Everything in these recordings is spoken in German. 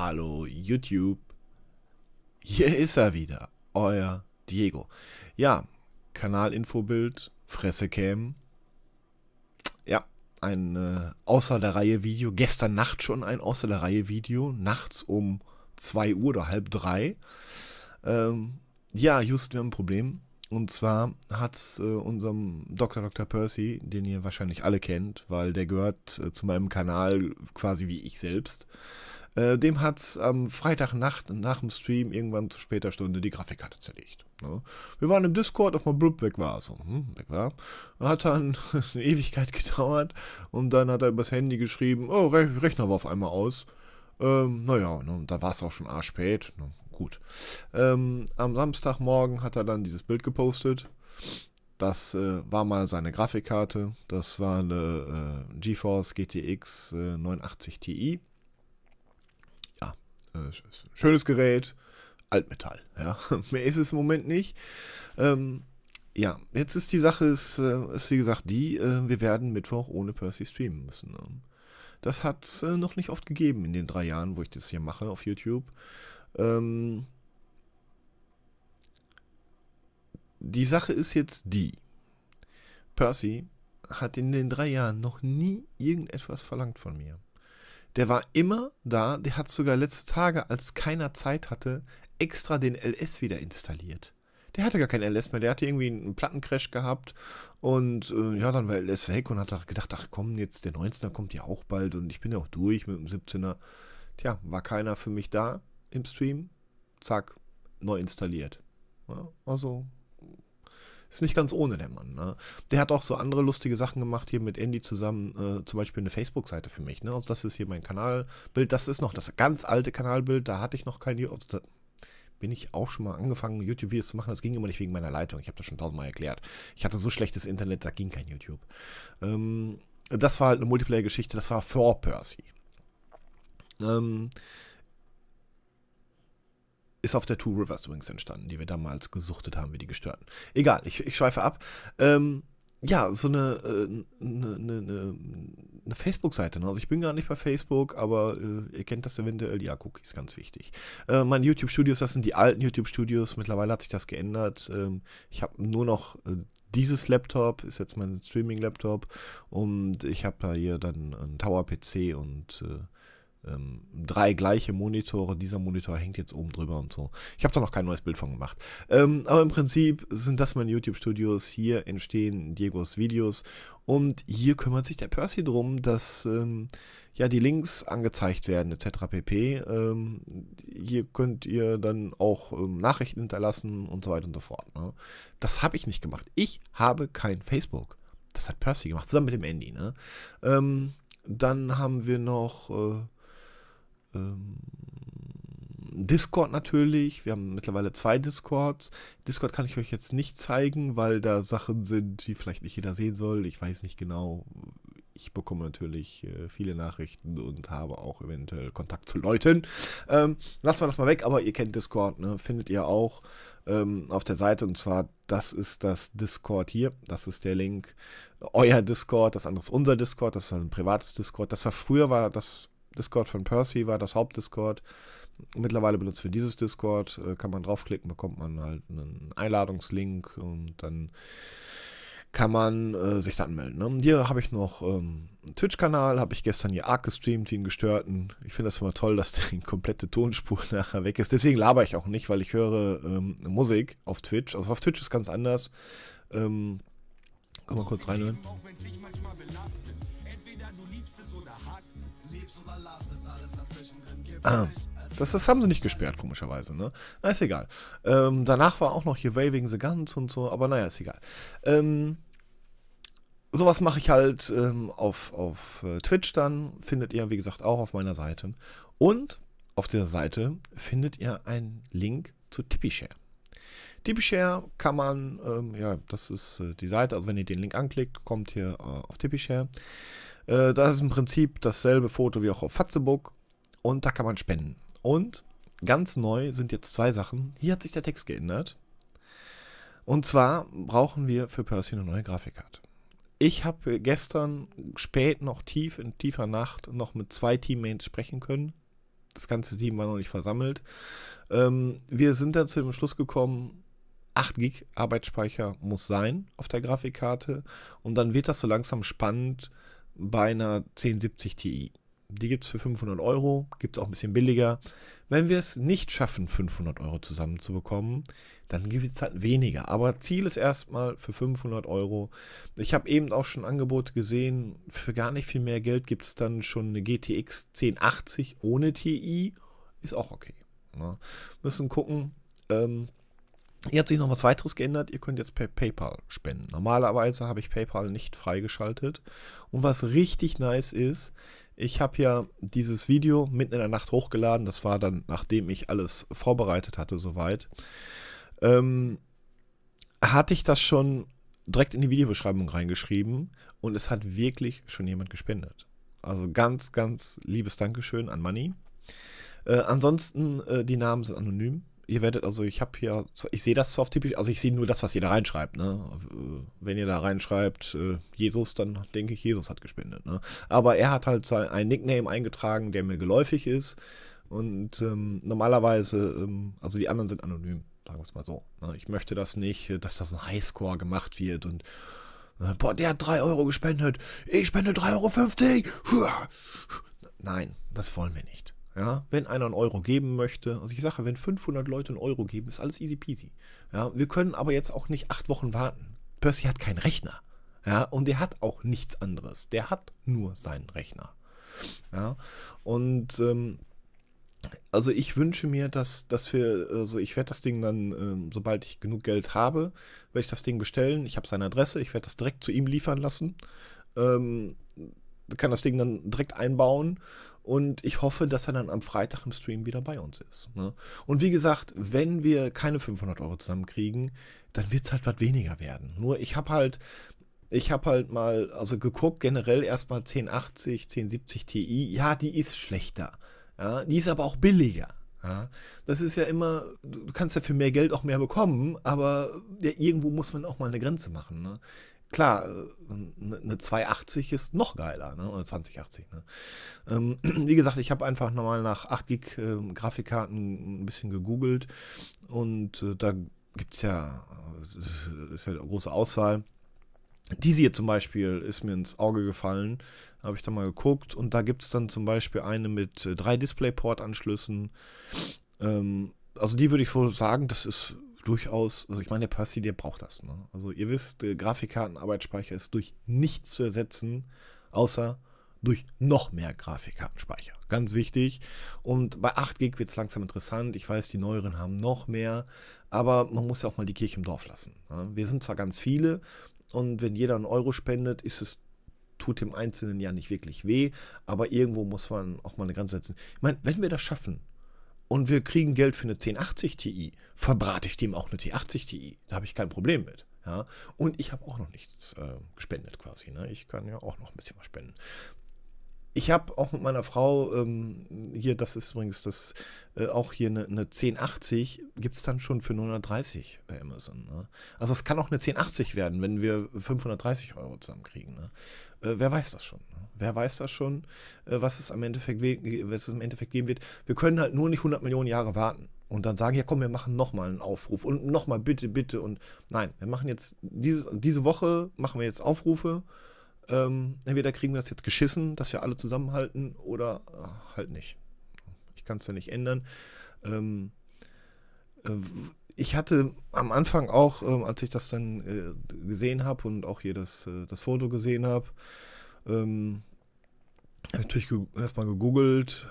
Hallo YouTube. Hier ist er wieder, euer Diego. Ja, Kanalinfobild, Fressecam. Ja, ein äh, außer der Reihe Video. Gestern Nacht schon ein außer der Reihe Video. Nachts um 2 Uhr oder halb 3. Ähm, ja, just wir haben ein Problem. Und zwar hat es äh, unserem Dr. Dr. Percy, den ihr wahrscheinlich alle kennt, weil der gehört äh, zu meinem Kanal quasi wie ich selbst, äh, dem hat es am Freitagnacht nach dem Stream irgendwann zu später Stunde die Grafikkarte zerlegt. Ne? Wir waren im Discord, auf mal blub weg war. So, hm, weg war. Hat dann eine Ewigkeit gedauert und dann hat er übers Handy geschrieben, oh, Re Rechner war auf einmal aus. Ähm, naja, ne, da war es auch schon arschspät. Ne, gut. Ähm, am Samstagmorgen hat er dann dieses Bild gepostet. Das äh, war mal seine Grafikkarte. Das war eine äh, GeForce GTX äh, 89 Ti äh, schönes Gerät, Altmetall. Ja. Mehr ist es im Moment nicht. Ähm, ja, jetzt ist die Sache, ist, äh, ist wie gesagt die, äh, wir werden Mittwoch ohne Percy streamen müssen. Ne. Das hat es äh, noch nicht oft gegeben in den drei Jahren, wo ich das hier mache auf YouTube. Ähm, die Sache ist jetzt die. Percy hat in den drei Jahren noch nie irgendetwas verlangt von mir. Der war immer da, der hat sogar letzte Tage, als keiner Zeit hatte, extra den LS wieder installiert. Der hatte gar kein LS mehr, der hatte irgendwie einen Plattencrash gehabt und äh, ja, dann war LS weg und hat gedacht, ach komm, jetzt der 19er kommt ja auch bald und ich bin ja auch durch mit dem 17er. Tja, war keiner für mich da im Stream. Zack, neu installiert. Ja, also ist nicht ganz ohne der Mann. Ne? Der hat auch so andere lustige Sachen gemacht hier mit Andy zusammen, äh, zum Beispiel eine Facebook-Seite für mich. Ne? Also das ist hier mein Kanalbild. Das ist noch das ganz alte Kanalbild. Da hatte ich noch kein also da bin ich auch schon mal angefangen, YouTube-Videos zu machen. Das ging immer nicht wegen meiner Leitung. Ich habe das schon tausendmal erklärt. Ich hatte so schlechtes Internet, da ging kein YouTube. Ähm, das war halt eine Multiplayer-Geschichte. Das war vor Percy. Ähm, ist auf der Two Rivers Wings entstanden, die wir damals gesuchtet haben, wie die Gestörten. Egal, ich, ich schweife ab. Ähm, ja, so eine, äh, eine, eine, eine ne Facebook-Seite. Ne? Also ich bin gar nicht bei Facebook, aber äh, ihr kennt das eventuell. Ja, Cookies, ganz wichtig. Äh, mein YouTube-Studios, das sind die alten YouTube-Studios. Mittlerweile hat sich das geändert. Ähm, ich habe nur noch äh, dieses Laptop, ist jetzt mein Streaming-Laptop. Und ich habe da hier dann einen Tower-PC und... Äh, ähm, drei gleiche Monitore, dieser Monitor hängt jetzt oben drüber und so. Ich habe da noch kein neues Bild von gemacht. Ähm, aber im Prinzip sind das meine YouTube-Studios, hier entstehen Diegos Videos und hier kümmert sich der Percy drum, dass ähm, ja die Links angezeigt werden etc. pp. Ähm, hier könnt ihr dann auch ähm, Nachrichten hinterlassen und so weiter und so fort. Ne? Das habe ich nicht gemacht. Ich habe kein Facebook. Das hat Percy gemacht, zusammen mit dem Andy. Ne? Ähm, dann haben wir noch... Äh, ähm, Discord natürlich. Wir haben mittlerweile zwei Discords. Discord kann ich euch jetzt nicht zeigen, weil da Sachen sind, die vielleicht nicht jeder sehen soll. Ich weiß nicht genau. Ich bekomme natürlich äh, viele Nachrichten und habe auch eventuell Kontakt zu Leuten. Ähm, lassen wir das mal weg, aber ihr kennt Discord, ne? findet ihr auch ähm, auf der Seite. Und zwar, das ist das Discord hier. Das ist der Link. Euer Discord, das andere ist unser Discord, das ist ein privates Discord. Das war früher, war das Discord von Percy war das Hauptdiscord. Mittlerweile benutzt für dieses Discord, äh, kann man draufklicken, bekommt man halt einen Einladungslink und dann kann man äh, sich da anmelden. Ne? Hier habe ich noch ähm, einen Twitch-Kanal, habe ich gestern hier arg gestreamt, wie einen Gestörten. Ich finde das immer toll, dass die komplette Tonspur nachher weg ist. Deswegen laber ich auch nicht, weil ich höre ähm, Musik auf Twitch. Also auf Twitch ist ganz anders. Ähm, komm mal kurz reinhören. Ne? Auch wenn manchmal belastet, Entweder du liebst es oder hast es. Ah, das, das haben sie nicht gesperrt, komischerweise, ne? Na, ist egal. Ähm, danach war auch noch hier Waving the Guns und so, aber naja, ist egal. Ähm, sowas mache ich halt ähm, auf, auf äh, Twitch dann. Findet ihr, wie gesagt, auch auf meiner Seite. Und auf dieser Seite findet ihr einen Link zu Tippyshare. Tippyshare kann man, ähm, ja, das ist äh, die Seite, also wenn ihr den Link anklickt, kommt ihr äh, auf Tippyshare. Äh, das ist im Prinzip dasselbe Foto wie auch auf Fatzebook und da kann man spenden. Und ganz neu sind jetzt zwei Sachen. Hier hat sich der Text geändert. Und zwar brauchen wir für Percy eine neue Grafikkarte. Ich habe gestern spät noch tief in tiefer Nacht noch mit zwei Teammates sprechen können. Das ganze Team war noch nicht versammelt. Ähm, wir sind dann zu dem Schluss gekommen, 8 Gig Arbeitsspeicher muss sein auf der Grafikkarte. Und dann wird das so langsam spannend, bei einer 1070 Ti. Die gibt es für 500 Euro, gibt es auch ein bisschen billiger. Wenn wir es nicht schaffen, 500 Euro zusammenzubekommen, dann gibt es halt weniger. Aber Ziel ist erstmal für 500 Euro. Ich habe eben auch schon Angebote gesehen, für gar nicht viel mehr Geld gibt es dann schon eine GTX 1080 ohne TI. Ist auch okay. Ne? Müssen gucken. Ähm, hier hat sich noch was weiteres geändert. Ihr könnt jetzt per PayPal spenden. Normalerweise habe ich PayPal nicht freigeschaltet. Und was richtig nice ist, ich habe ja dieses Video mitten in der Nacht hochgeladen. Das war dann, nachdem ich alles vorbereitet hatte, soweit. Ähm, hatte ich das schon direkt in die Videobeschreibung reingeschrieben und es hat wirklich schon jemand gespendet. Also ganz, ganz liebes Dankeschön an Money. Äh, ansonsten, äh, die Namen sind anonym ihr werdet, also ich habe hier, ich sehe das auf typisch, also ich sehe nur das, was ihr da reinschreibt, ne? Äh, wenn ihr da reinschreibt, äh, Jesus, dann denke ich, Jesus hat gespendet, ne? Aber er hat halt ein Nickname eingetragen, der mir geläufig ist. Und ähm, normalerweise, ähm, also die anderen sind anonym, sagen wir es mal so. Ne? Ich möchte das nicht, dass das ein Highscore gemacht wird und äh, boah, der hat 3 Euro gespendet, ich spende 3,50 Euro. Nein, das wollen wir nicht. Ja, wenn einer einen Euro geben möchte, also ich sage, wenn 500 Leute einen Euro geben, ist alles easy peasy. Ja, wir können aber jetzt auch nicht acht Wochen warten. Percy hat keinen Rechner. Ja, und der hat auch nichts anderes. Der hat nur seinen Rechner. Ja, und ähm, also ich wünsche mir, dass, dass wir, also ich werde das Ding dann, ähm, sobald ich genug Geld habe, werde ich das Ding bestellen. Ich habe seine Adresse, ich werde das direkt zu ihm liefern lassen. Ähm, kann das Ding dann direkt einbauen und ich hoffe, dass er dann am Freitag im Stream wieder bei uns ist. Ne? Und wie gesagt, wenn wir keine 500 Euro zusammenkriegen, dann wird es halt was weniger werden. Nur ich habe halt, ich habe halt mal, also geguckt, generell erstmal 1080, 1070 Ti. Ja, die ist schlechter. Ja? Die ist aber auch billiger. Ja, das ist ja immer, du kannst ja für mehr Geld auch mehr bekommen, aber ja, irgendwo muss man auch mal eine Grenze machen. Ne? klar, eine äh, 280 ne ist noch geiler, ne? oder 2080. Ne? Ähm, wie gesagt, ich habe einfach nochmal nach 8 Gig äh, Grafikkarten ein bisschen gegoogelt und äh, da gibt es ja, äh, ist ja eine große Auswahl. Diese hier zum Beispiel ist mir ins Auge gefallen, habe ich da mal geguckt und da gibt es dann zum Beispiel eine mit äh, drei DisplayPort-Anschlüssen. Ähm, also die würde ich wohl sagen, das ist durchaus, also ich meine, der Percy, der braucht das. Ne? Also ihr wisst, äh, Grafikkartenarbeitsspeicher ist durch nichts zu ersetzen, außer durch noch mehr Grafikkartenspeicher. Ganz wichtig. Und bei 8 Gig wird es langsam interessant. Ich weiß, die neueren haben noch mehr, aber man muss ja auch mal die Kirche im Dorf lassen. Ne? Wir sind zwar ganz viele und wenn jeder einen Euro spendet, ist es tut dem Einzelnen ja nicht wirklich weh, aber irgendwo muss man auch mal eine Grenze setzen. Ich meine, wenn wir das schaffen, und wir kriegen Geld für eine 1080 Ti, verbrate ich dem auch eine T80 Ti. Da habe ich kein Problem mit. Ja? Und ich habe auch noch nichts äh, gespendet quasi. Ne? Ich kann ja auch noch ein bisschen was spenden. Ich habe auch mit meiner Frau ähm, hier, das ist übrigens das, äh, auch hier eine, eine 1080, gibt es dann schon für 930 bei Amazon. Ne? Also es kann auch eine 1080 werden, wenn wir 530 Euro zusammenkriegen. Ne? Äh, wer weiß das schon wer weiß das schon, äh, was es, am Endeffekt was es im Endeffekt geben wird. Wir können halt nur nicht 100 Millionen Jahre warten und dann sagen, ja komm, wir machen nochmal einen Aufruf und nochmal bitte, bitte und nein, wir machen jetzt, dieses, diese Woche machen wir jetzt Aufrufe. Ähm, entweder kriegen wir das jetzt geschissen, dass wir alle zusammenhalten oder ach, äh, halt nicht. Ich kann es ja nicht ändern. Ähm, äh, ich hatte am Anfang auch, äh, als ich das dann äh, gesehen habe und auch hier das, das Foto gesehen habe, ähm, natürlich ge erstmal gegoogelt.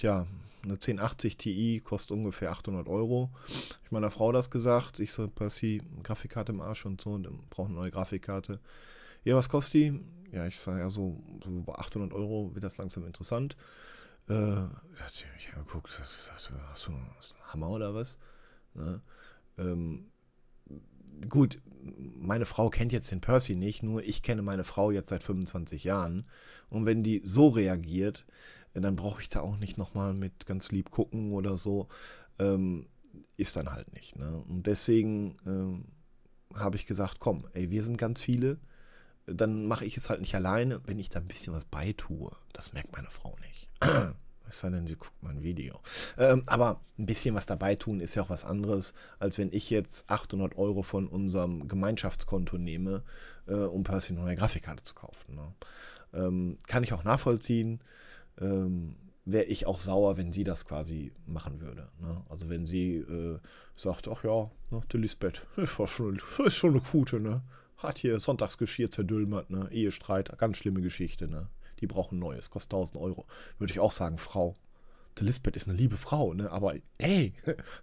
Ja, eine 1080 Ti kostet ungefähr 800 Euro. Ich meiner Frau das gesagt. Ich so, Percy, Grafikkarte im Arsch und so, Und braucht eine neue Grafikkarte. Ja, was kostet die? Ja, ich sage ja so, so bei 800 Euro wird das langsam interessant. Äh, hat sie mich angeguckt, hast du, hast du einen Hammer oder was? Ne? Ähm, gut, meine Frau kennt jetzt den Percy nicht, nur ich kenne meine Frau jetzt seit 25 Jahren. Und wenn die so reagiert, dann brauche ich da auch nicht nochmal mit ganz lieb gucken oder so. Ähm, ist dann halt nicht. Ne? Und deswegen ähm, habe ich gesagt, komm, ey, wir sind ganz viele. Dann mache ich es halt nicht alleine, wenn ich da ein bisschen was beitue. Das merkt meine Frau nicht. Es sei denn, sie guckt mein Video. Ähm, aber ein bisschen was dabei tun ist ja auch was anderes, als wenn ich jetzt 800 Euro von unserem Gemeinschaftskonto nehme, äh, um plötzlich eine neue Grafikkarte zu kaufen. Ne? Ähm, kann ich auch nachvollziehen. Ähm, Wäre ich auch sauer, wenn sie das quasi machen würde. Ne? Also wenn sie äh, sagt, ach ja, ne, die Lisbeth, ist schon, ist schon eine Gute, ne? Hat hier Sonntagsgeschirr zerdülmert, ne? Ehestreit, ganz schlimme Geschichte, ne? die brauchen neues, kostet 1000 Euro. Würde ich auch sagen, Frau. Die Lisbeth ist eine liebe Frau, ne? aber hey,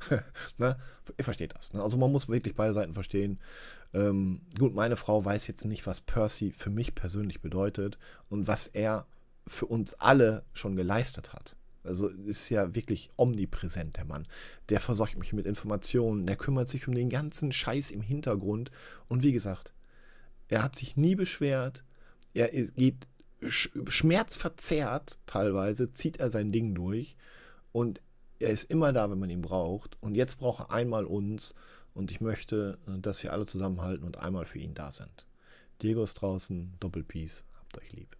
ne? ihr versteht das. Ne? Also man muss wirklich beide Seiten verstehen. Ähm, gut, meine Frau weiß jetzt nicht, was Percy für mich persönlich bedeutet und was er für uns alle schon geleistet hat. Also ist ja wirklich omnipräsent, der Mann. Der versorgt mich mit Informationen, der kümmert sich um den ganzen Scheiß im Hintergrund. Und wie gesagt, er hat sich nie beschwert. Er geht schmerzverzerrt teilweise, zieht er sein Ding durch und er ist immer da, wenn man ihn braucht. Und jetzt braucht er einmal uns und ich möchte, äh, dass wir alle zusammenhalten und einmal für ihn da sind. Diego ist draußen, Doppelpeace, habt euch lieb.